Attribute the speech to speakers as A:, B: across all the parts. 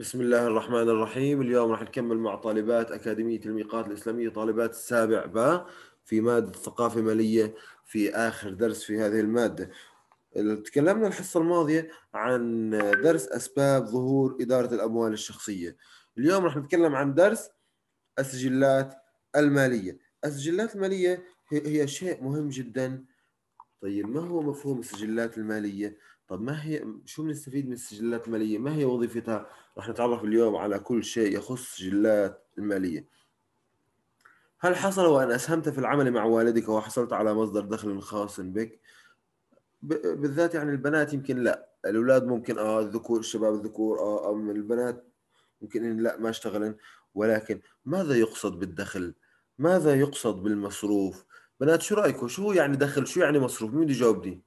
A: بسم الله الرحمن الرحيم اليوم راح نكمل مع طالبات أكاديمية الميقات الإسلامية طالبات السابع باء في مادة ثقافة مالية في آخر درس في هذه المادة تكلمنا الحصة الماضية عن درس أسباب ظهور إدارة الأموال الشخصية اليوم راح نتكلم عن درس السجلات المالية السجلات المالية هي شيء مهم جدا طيب ما هو مفهوم السجلات المالية؟ طب ما هي شو بنستفيد من السجلات المالية؟ ما هي وظيفتها؟ رح نتعرف اليوم على كل شيء يخص السجلات المالية. هل حصل وأن أسهمت في العمل مع والدك وحصلت على مصدر دخل خاص بك؟ بالذات يعني البنات يمكن لا، الأولاد ممكن آه الذكور الشباب الذكور آه أم البنات ممكن لا ما اشتغلن ولكن ماذا يقصد بالدخل؟ ماذا يقصد بالمصروف؟ بنات شو رايكم شو يعني دخل شو يعني مصروف مين بده يجاوبني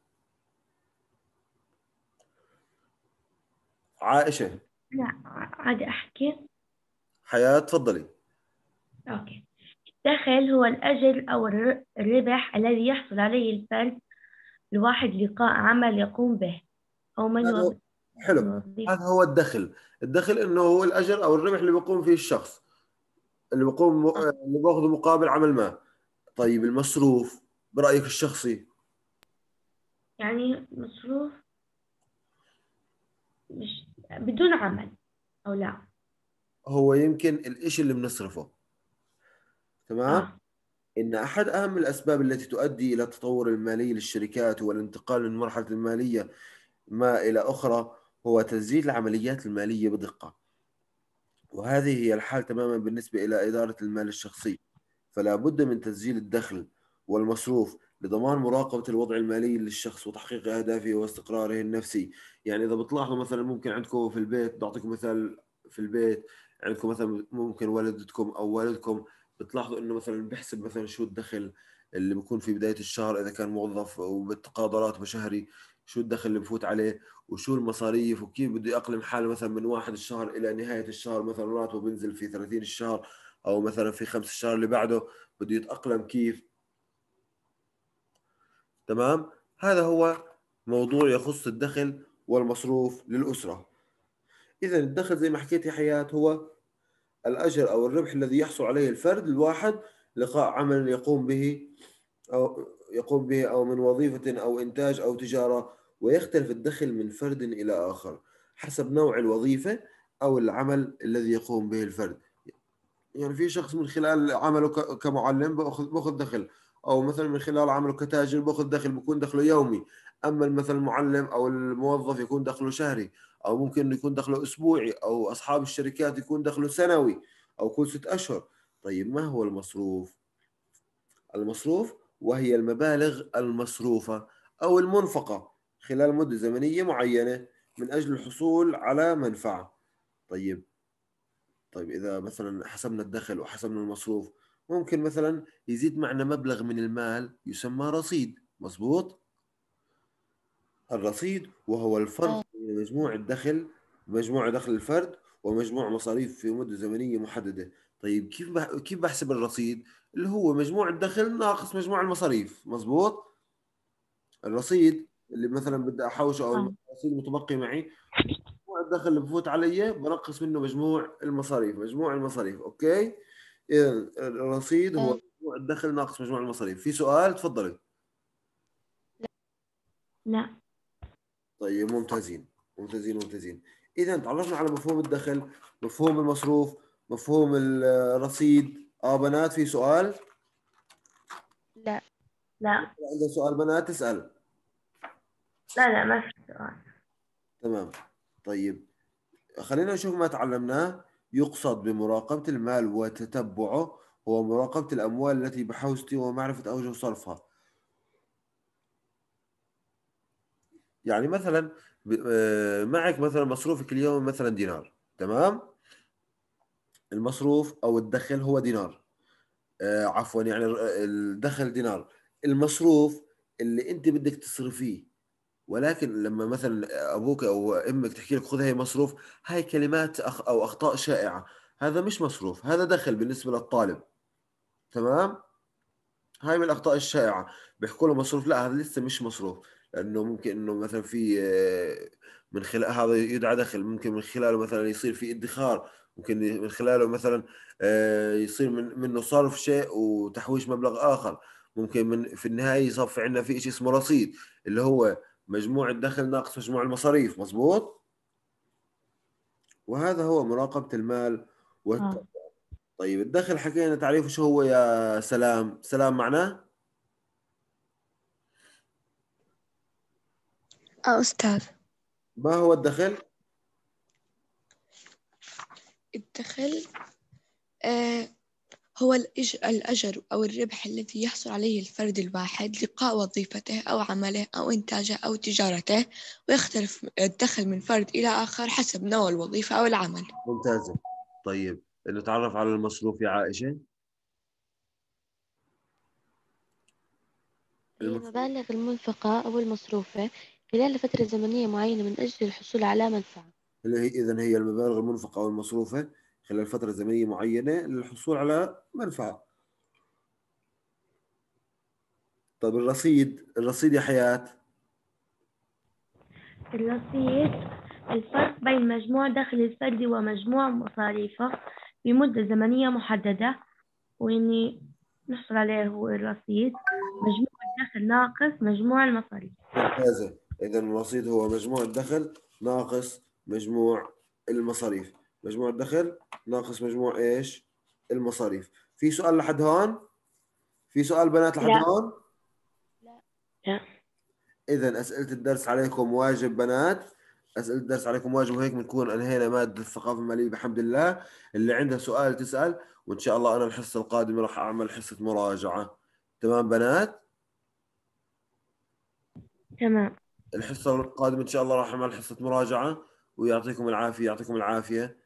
A: عائشه لا عادي احكي حياه تفضلي اوكي الدخل هو الاجر او الربح الذي يحصل عليه الفرد الواحد لقاء عمل يقوم به او من هو... حلو هذا هو الدخل الدخل انه هو الاجر او الربح اللي بيقوم فيه الشخص اللي بيقوم اللي بياخذه مقابل عمل ما طيب المصروف برأيك الشخصي يعني مصروف مش بدون عمل أو لا هو يمكن الإشي اللي بنصرفه تمام؟ آه. إن أحد أهم الأسباب التي تؤدي إلى التطور المالي للشركات والانتقال من مرحلة المالية ما إلى أخرى هو تسجيل العمليات المالية بدقة وهذه هي الحال تماما بالنسبة إلى إدارة المال الشخصي فلا بد من تسجيل الدخل والمصروف لضمان مراقبة الوضع المالي للشخص وتحقيق أهدافه واستقراره النفسي يعني إذا بتلاحظوا مثلا ممكن عندكم في البيت بعطيكم مثال في البيت عندكم مثلا ممكن والدتكم أو والدكم بتلاحظوا إنه مثلا بيحسب مثلا شو الدخل اللي بيكون في بداية الشهر إذا كان موظف وبتقاضى راتبه شهري شو الدخل اللي بفوت عليه وشو المصاريف وكيف بده يأقلم حاله مثلا من واحد الشهر إلى نهاية الشهر مثلا راتبه بنزل في 30 الشهر او مثلا في خمس شهور اللي بعده بده يتاقلم كيف تمام هذا هو موضوع يخص الدخل والمصروف للاسره اذا الدخل زي ما حكيت يا حياه هو الاجر او الربح الذي يحصل عليه الفرد الواحد لقاء عمل يقوم به او يقوم به او من وظيفه او انتاج او تجاره ويختلف الدخل من فرد الى اخر حسب نوع الوظيفه او العمل الذي يقوم به الفرد يعني في شخص من خلال عمله كمعلم باخذ باخذ دخل او مثلا من خلال عمله كتاجر باخذ دخل بكون دخله يومي اما مثلا المعلم او الموظف يكون دخله شهري او ممكن يكون دخله اسبوعي او اصحاب الشركات يكون دخله سنوي او كل ست اشهر طيب ما هو المصروف المصروف وهي المبالغ المصروفه او المنفقه خلال مده زمنيه معينه من اجل الحصول على منفعه طيب طيب اذا مثلا حسبنا الدخل وحسبنا المصروف ممكن مثلا يزيد معنا مبلغ من المال يسمى رصيد مظبوط الرصيد وهو الفرق بين آه. مجموع الدخل مجموع دخل الفرد ومجموع مصاريف في مده زمنيه محدده طيب كيف كيف بحسب الرصيد اللي هو مجموع الدخل ناقص مجموع المصاريف مظبوط الرصيد اللي مثلا بدي احوشه او آه. الرصيد المتبقي معي الدخل اللي بفوت علي بنقص منه مجموع المصاريف مجموع المصاريف اوكي اذا الرصيد هو مجموع الدخل ناقص مجموع المصاريف في سؤال تفضلي لا طيب ممتازين ممتازين ممتازين اذا تعرفنا على مفهوم الدخل مفهوم المصروف مفهوم الرصيد اه بنات في سؤال لا لا عندك سؤال بنات تسال لا لا ما في سؤال تمام طيب خلينا نشوف ما تعلمناه يقصد بمراقبة المال وتتبعه هو مراقبة الأموال التي بحوزتي ومعرفة أوجه صرفها يعني مثلا آه، معك مثلا مصروفك اليوم مثلا دينار تمام المصروف أو الدخل هو دينار آه، عفوا يعني آه، الدخل دينار المصروف اللي أنت بدك تصرفيه ولكن لما مثلا ابوك او امك تحكي لك خذ هي مصروف هاي كلمات أخ او اخطاء شائعه هذا مش مصروف هذا دخل بالنسبه للطالب تمام هاي من الاخطاء الشائعه بيحكوا له مصروف لا هذا لسه مش مصروف لانه ممكن انه مثلا في آه، من خلال هذا يدعى دخل ممكن من خلاله مثلا يصير في ادخار ممكن من خلاله مثلا آه، يصير من منه صرف شيء وتحويش مبلغ اخر ممكن من في النهايه يصفي عندنا في شيء اسمه رصيد اللي هو مجموع الدخل ناقص مجموع المصاريف مظبوط وهذا هو مراقبة المال والتقوى آه. طيب الدخل حكينا تعريفه شو هو يا سلام سلام معناه آه، أستاذ ما هو الدخل الدخل آه هو الأجر أو الربح الذي يحصل عليه الفرد الواحد لقاء وظيفته أو عمله أو إنتاجه أو تجارته ويختلف الدخل من فرد إلى آخر حسب نوع الوظيفة أو العمل ممتازة طيب نتعرف على المصروف يا عائشة المبالغ المنفقة أو المصروفة خلال فترة زمنية معينة من أجل الحصول على منفعة إذا هي المبالغ المنفقة أو المصروفة خلال فترة زمنية معينة للحصول على منفعة طيب الرصيد الرصيد يا حياة الرصيد الفرق بين مجموع دخل الفرد ومجموع مصاريفه بمدة زمنية محددة وإني نحصل عليه هو الرصيد مجموع الدخل ناقص مجموع المصاريف ممتازة إذا الرصيد هو مجموع الدخل ناقص مجموع المصاريف مجموع الدخل ناقص مجموع ايش المصاريف في سؤال لحد هون في سؤال بنات لحد لا. هون لا لا اذا اسئله الدرس عليكم واجب بنات اسئله الدرس عليكم واجب وهيك بنكون انهينا ماده الثقافه الماليه بحمد الله اللي عندها سؤال تسال وان شاء الله انا الحصه القادمه راح اعمل حصه مراجعه تمام بنات تمام الحصه القادمه ان شاء الله راح اعمل حصه مراجعه ويعطيكم العافيه يعطيكم العافيه